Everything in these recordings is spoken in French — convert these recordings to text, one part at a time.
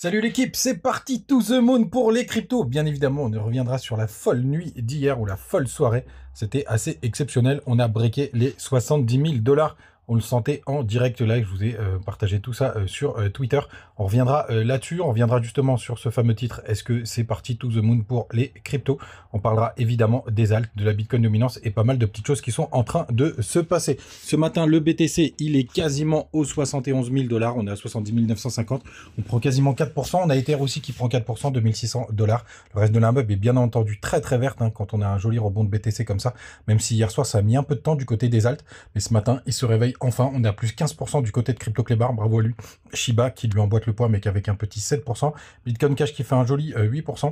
Salut l'équipe, c'est parti to the moon pour les cryptos. Bien évidemment, on reviendra sur la folle nuit d'hier ou la folle soirée. C'était assez exceptionnel. On a breaké les 70 000 dollars on le sentait en direct live. Je vous ai euh, partagé tout ça euh, sur euh, Twitter. On reviendra là-dessus. On reviendra justement sur ce fameux titre. Est-ce que c'est parti to the moon pour les cryptos On parlera évidemment des altes, de la Bitcoin dominance et pas mal de petites choses qui sont en train de se passer. Ce matin, le BTC, il est quasiment aux 71 000 dollars. On est à 70 950. On prend quasiment 4%. On a Ether aussi qui prend 4%, 2600 dollars. Le reste de l'immeuble est bien entendu très très verte hein, quand on a un joli rebond de BTC comme ça. Même si hier soir, ça a mis un peu de temps du côté des altes. Mais ce matin, il se réveille enfin, on a plus 15% du côté de Crypto clébar bravo à lui. Shiba qui lui emboîte le poids, mais qu'avec un petit 7%. Bitcoin Cash qui fait un joli 8%. Euh,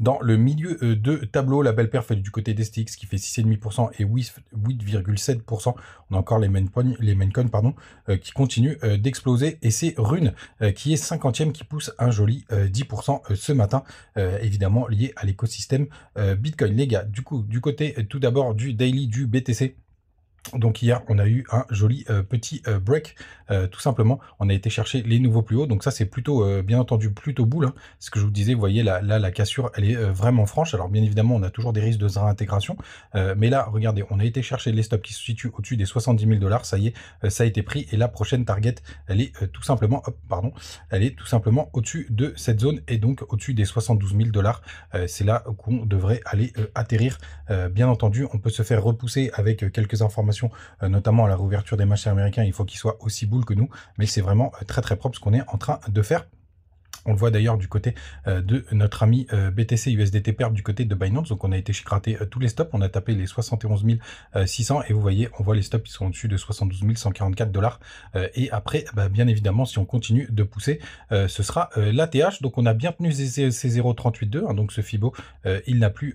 Dans le milieu euh, de tableau, la belle paire fait du côté d'Estix qui fait 6,5% et 8,7%. On a encore les maincoins les main pardon, euh, qui continuent d'exploser. Et c'est Rune qui est 50e qui pousse un joli 10% ce matin, évidemment lié à l'écosystème Bitcoin. Les gars, du coup, du côté tout d'abord du daily du BTC. Donc hier, on a eu un joli euh, petit euh, break, euh, tout simplement. On a été chercher les nouveaux plus hauts. Donc ça, c'est plutôt, bien entendu, plutôt boule. Hein. Ce que je vous disais, vous voyez, là, là la cassure, elle est vraiment franche. Alors bien évidemment, on a toujours des risques de réintégration. mais là, regardez, on a été chercher les stops qui se situent au-dessus des 70 000 dollars. Ça y est, ça a été pris. Et la prochaine target, elle est tout simplement, pardon, elle est tout simplement au-dessus de cette zone et donc au-dessus des 72 000 dollars. c'est là qu'on devrait aller atterrir. bien entendu, on peut se faire repousser avec quelques informations euh, notamment à la rouverture des marchés américains. Il faut qu'il soit aussi boule que nous, mais c'est vraiment euh, très très propre ce qu'on est en train de faire. On le voit d'ailleurs du côté euh, de notre ami BTC USDT perp du côté de Binance. Donc on a été chicraté tous les stops. On a tapé les 71 600 et vous voyez, on voit les stops qui sont au-dessus de 72 144 dollars. Et après, bah, bien évidemment, si on continue de pousser, ce sera l'ATH. Donc on a bien tenu ces 0,382. Hein. donc ce Fibo, il n'a plus,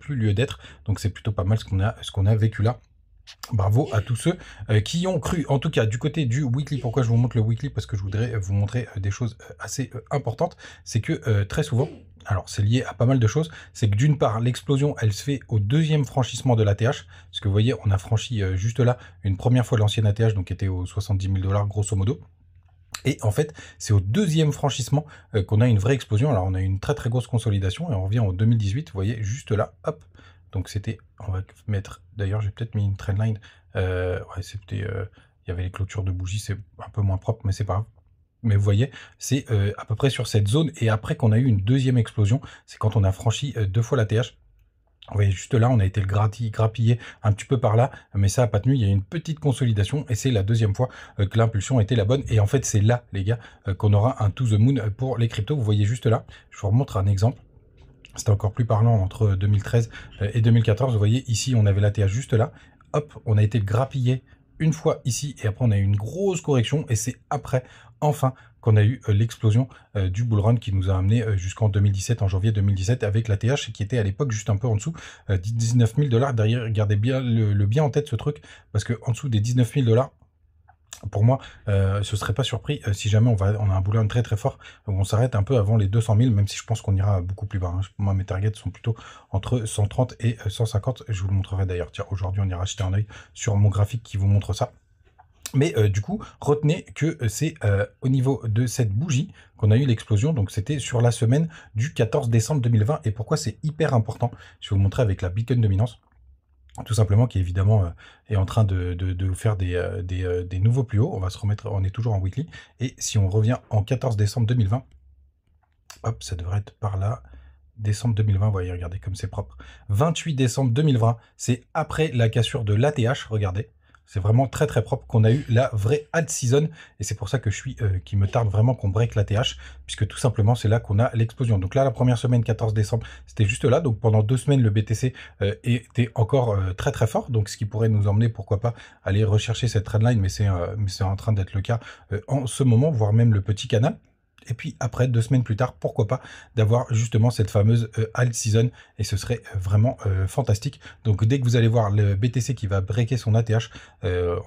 plus lieu d'être. Donc c'est plutôt pas mal ce qu'on a, ce qu'on a vécu là. Bravo à tous ceux euh, qui ont cru, en tout cas du côté du weekly. Pourquoi je vous montre le weekly Parce que je voudrais euh, vous montrer euh, des choses assez importantes. C'est que très souvent, alors c'est lié à pas mal de choses, c'est que d'une part, l'explosion, elle se fait au deuxième franchissement de l'ATH. Parce que vous voyez, on a franchi juste là une première fois l'ancienne ATH, donc qui était aux 70 000 dollars grosso modo. Et en fait, c'est au deuxième franchissement qu'on a une vraie explosion. Alors, on a une très très grosse consolidation et on revient en 2018, vous voyez, juste là, hop, donc c'était, on va mettre, d'ailleurs j'ai peut-être mis une trendline, euh, c'était, euh, il y avait les clôtures de bougies, c'est un peu moins propre, mais c'est pas grave. Mais vous voyez, c'est euh, à peu près sur cette zone, et après qu'on a eu une deuxième explosion, c'est quand on a franchi deux fois la TH, vous voyez, juste là, on a été le grappillé un petit peu par là, mais ça n'a pas tenu. Il y a une petite consolidation et c'est la deuxième fois que l'impulsion était la bonne. Et en fait, c'est là, les gars, qu'on aura un to the moon pour les cryptos. Vous voyez juste là, je vous remontre un exemple. C'était encore plus parlant entre 2013 euh, et 2014. Vous voyez, ici, on avait la TH juste là. Hop, on a été grappillé une fois ici et après on a eu une grosse correction et c'est après enfin qu'on a eu euh, l'explosion euh, du bull run qui nous a amené jusqu'en 2017, en janvier 2017 avec la TH qui était à l'époque juste un peu en dessous de 19 000 dollars. Derrière, gardez bien le, bien en tête ce truc parce qu'en dessous des 19 000 dollars, pour moi, ce euh, ce serait pas surpris euh, si jamais on, va, a un bullrun très très fort, on s'arrête un peu avant les 200 000, même si je pense qu'on ira beaucoup plus bas. Hein. Moi, mes targets sont plutôt entre 130 et 150. Je vous le montrerai d'ailleurs. Tiens, aujourd'hui, on ira jeter un œil sur mon graphique qui vous montre ça. Mais euh, du coup, retenez que c'est au niveau de cette bougie qu'on a eu l'explosion. Donc c'était sur la semaine du 14 décembre 2020. Et pourquoi c'est hyper important Je vais vous montrer avec la beacon dominance tout simplement, qui évidemment euh, est en train de, de, faire des, euh, euh, des, nouveaux plus hauts. On va se remettre, on est toujours en weekly. Et si on revient en 14 décembre 2020, hop, ça devrait être par là. Décembre 2020, vous voyez, regardez comme c'est propre. 28 décembre 2020, c'est après la cassure de l'ATH, regardez. C'est vraiment très très propre qu'on a eu la vraie ad season et c'est pour ça que je suis euh, qui me tarde vraiment qu'on break la TH puisque tout simplement c'est là qu'on a l'explosion. Donc là la première semaine 14 décembre c'était juste là donc pendant deux semaines le BTC euh, était encore euh, très très fort donc ce qui pourrait nous emmener pourquoi pas aller rechercher cette trendline mais c'est c'est en train d'être le cas en ce moment voire même le petit canal et puis après, deux semaines plus tard, pourquoi pas, d'avoir justement cette fameuse euh, alt season, et ce serait euh, vraiment euh, fantastique. Donc dès que vous allez voir le BTC qui va breaker son ATH,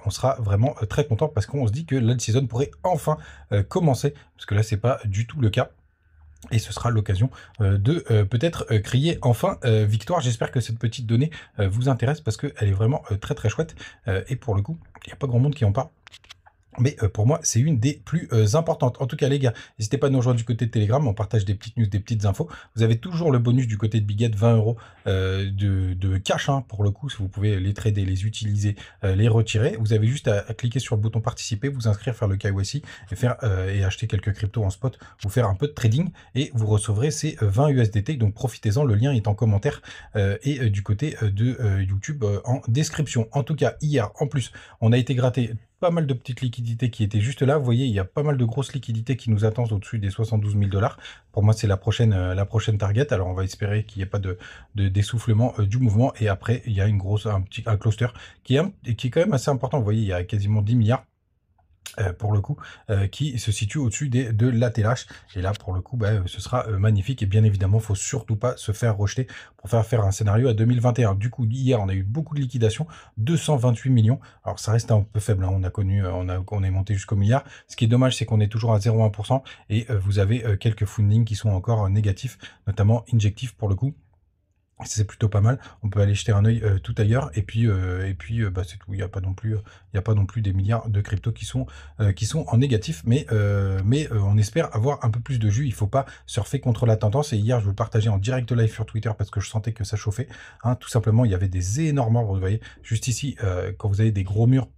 on sera vraiment très content parce qu'on se dit que l'alt season pourrait enfin commencer, parce que là, c'est pas du tout le cas. Et ce sera l'occasion de peut-être crier enfin victoire. J'espère que cette petite donnée vous intéresse parce qu'elle est vraiment très très chouette. et pour le coup, il n'y a pas grand monde qui en parle. Mais euh, pour moi, c'est une des plus euh, importantes. En tout cas, les gars, n'hésitez pas à nous rejoindre du côté de Telegram. On partage des petites news, des petites infos. Vous avez toujours le bonus du côté de Biget, 20 euros euh, de, cash hein, pour le coup. Si vous pouvez les trader, les utiliser, les retirer, vous avez juste à, cliquer sur le bouton participer, vous inscrire, faire le KYC et faire et acheter quelques cryptos en spot vous faire un peu de trading et vous recevrez ces 20 USDT. Donc profitez-en. Le lien est en commentaire et du côté de YouTube en description. En tout cas, hier, en plus, on a été gratté pas mal de petites liquidités qui étaient juste là. Vous voyez, il y a pas mal de grosses liquidités qui nous attendent au-dessus des 72 000 dollars. Pour moi, c'est la prochaine, euh, la prochaine target. Alors, on va espérer qu'il n'y ait pas de, d'essoufflement euh, du mouvement. Et après, il y a une grosse, un petit un cluster qui est, qui est quand même assez important. Vous voyez, il y a quasiment 10 milliards euh, pour le coup, euh, qui se situe au-dessus des, de TLH. Et là, pour le coup, bah, euh, ce sera magnifique. Et bien évidemment, faut surtout pas se faire rejeter pour faire faire un scénario à 2021. Du coup, hier, on a eu beaucoup de liquidations, 228 millions. Alors, ça reste un peu faible. Hein. On a connu, on, a, on est monté jusqu'au milliard. Ce qui est dommage, c'est qu'on est toujours à 0,1% et vous avez quelques fundings qui sont encore négatifs, notamment injectifs pour le coup c'est plutôt pas mal. On peut aller jeter un œil euh, tout ailleurs. Et puis, euh, et puis euh, bah, c'est tout. Il n'y a pas non plus, il a pas non plus des milliards de cryptos qui sont, qui sont en négatif. Mais, mais on espère avoir un peu plus de jus. Il ne faut pas surfer contre la tendance. Et hier, je vous le partageais en direct live sur Twitter parce que je sentais que ça chauffait. Hein. tout simplement, il y avait des énormes Vous voyez, juste ici, quand vous avez des gros murs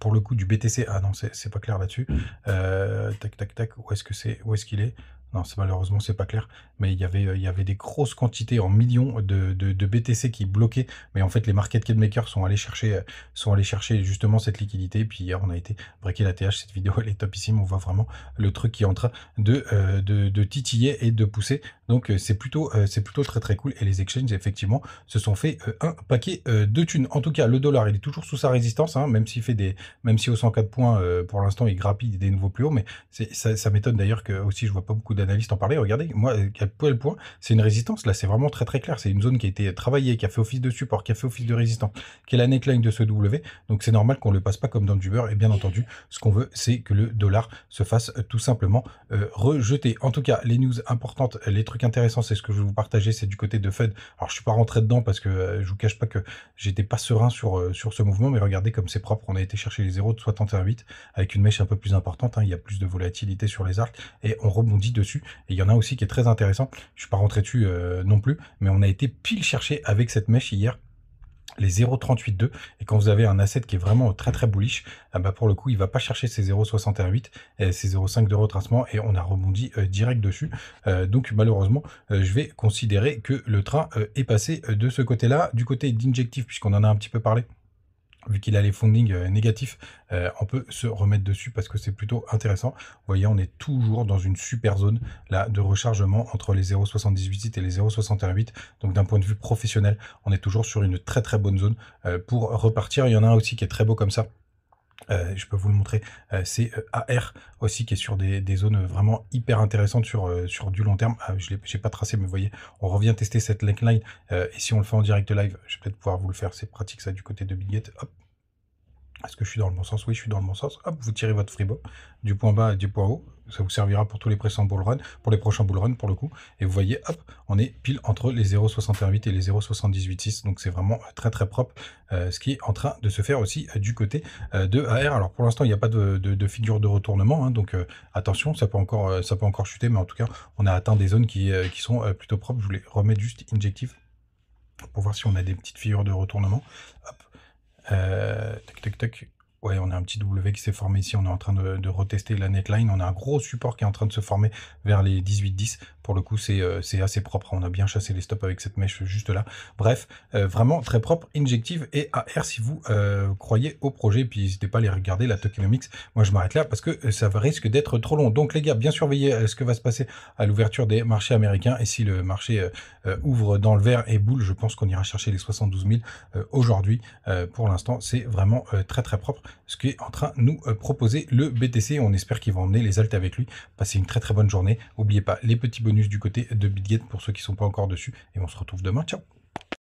pour le coup du BTC. Ah non, c'est pas clair là-dessus. Mm. tac, tac, tac. Où est-ce que c'est Où est-ce qu'il est, non, malheureusement, c'est pas clair mais il y avait, euh, il y avait des grosses quantités en millions de, BTC qui bloquaient. Mais en fait, les market makers sont allés chercher, euh, sont allés chercher justement cette liquidité. et Puis hier, on a été breaké la TH. Cette vidéo, elle est topissime. On voit vraiment le truc qui est en train de, euh, de, titiller et de pousser. Donc, c'est plutôt, c'est plutôt très très cool. Et les exchanges, effectivement, se sont fait un paquet de thunes. En tout cas, le dollar, il est toujours sous sa résistance, hein, même s'il fait des, même si au 104 points, pour l'instant, il grappille des nouveaux plus hauts. Mais ça, ça m'étonne d'ailleurs que aussi, je vois pas beaucoup d'analystes en parler. Regardez, moi, à point c'est une résistance. Là, c'est vraiment très très clair. C'est une zone qui a été travaillée, qui a fait office de support, qui a fait office de résistance, qui est la neckline de ce W. Donc c'est normal qu'on le passe pas comme dans du beurre. Et bien entendu, ce qu'on veut, c'est que le dollar se fasse euh, tout simplement euh, rejeter. En tout cas, les news importantes, les trucs intéressants, c'est ce que je vais vous partager. C'est du côté de Fed. Alors je suis pas rentré dedans parce que euh, je vous cache pas que j'étais pas serein sur, sur ce mouvement, mais regardez comme c'est propre. On a été chercher les 0 de 68 avec une mèche un peu plus importante. Hein. Il y a plus de volatilité sur les arcs et on rebondit dessus. Et il y en a aussi qui est très intéressant je ne suis pas rentré dessus euh, non plus, mais on a été pile chercher avec cette mèche hier les 0,38,2 et quand vous avez un asset qui est vraiment très très bullish, ah bah, pour le coup il va pas chercher ses 0,61,8 et ses 0,5 de retracement et on a rebondi euh, direct dessus. Euh, donc malheureusement je vais considérer que le train est passé de ce côté là, du côté d'injectif puisqu'on en a un petit peu parlé vu qu'il a les fondings euh, négatifs, euh, on peut se remettre dessus parce que c'est plutôt intéressant. Vous voyez, on est toujours dans une super zone là de rechargement entre les 0,78 et les 0,68. Donc d'un point de vue professionnel, on est toujours sur une très très bonne zone euh, pour repartir. Il y en a un aussi qui est très beau comme ça euh, je peux vous le montrer, euh, c'est euh, AR aussi qui est sur des, des, zones vraiment hyper intéressantes sur, sur du long terme. Ah, je je n'ai pas tracé, mais vous voyez, on revient tester cette link line. et si on le fait en direct live, je vais peut-être pouvoir vous le faire. C'est pratique ça du côté de Big Hop, est-ce que je suis dans le bon sens Oui, je suis dans le bon sens. Hop, vous tirez votre fribot du point bas et du point haut. Ça vous servira pour tous les précédents bullruns, pour les prochains bullruns, pour le coup. Et vous voyez, hop, on est pile entre les 0,618 et les 0,786. Donc c'est vraiment euh, très très propre euh, ce qui est en train de se faire aussi euh, du côté de AR. Alors pour l'instant, il n'y a pas de, figure de retournement. Hein. donc attention, ça peut, encore, ça peut encore chuter. Mais en tout cas, on a atteint des zones qui, qui sont plutôt propres. Je voulais remettre juste injectif pour voir si on a des petites figures de retournement. Hop, euh, toc, toc, toc. Ouais, on a un petit W qui s'est formé ici, on est en train de, retester la netline, on a un gros support qui est en train de se former vers les 18-10. Pour le coup, c'est euh, assez propre, hein. on a bien chassé les stops avec cette mèche juste là. Bref, euh, vraiment très propre, injective et AR si vous euh, croyez au projet. Puis n'hésitez pas à les regarder, la tokenomics. Moi, je m'arrête là parce que ça risque d'être trop long. Donc les gars, bien surveiller ce que va se passer à l'ouverture des marchés américains. Et si le marché ouvre dans le vert et boule, je pense qu'on ira chercher les 72 000 aujourd'hui. pour l'instant, c'est vraiment très très propre ce est en train de nous euh, proposer le BTC. On espère qu'il va emmener les altes avec lui. Passez une très très bonne journée. N'oubliez pas les petits bonus du côté de BitGet pour ceux qui ne sont pas encore dessus. Et on se retrouve demain. Ciao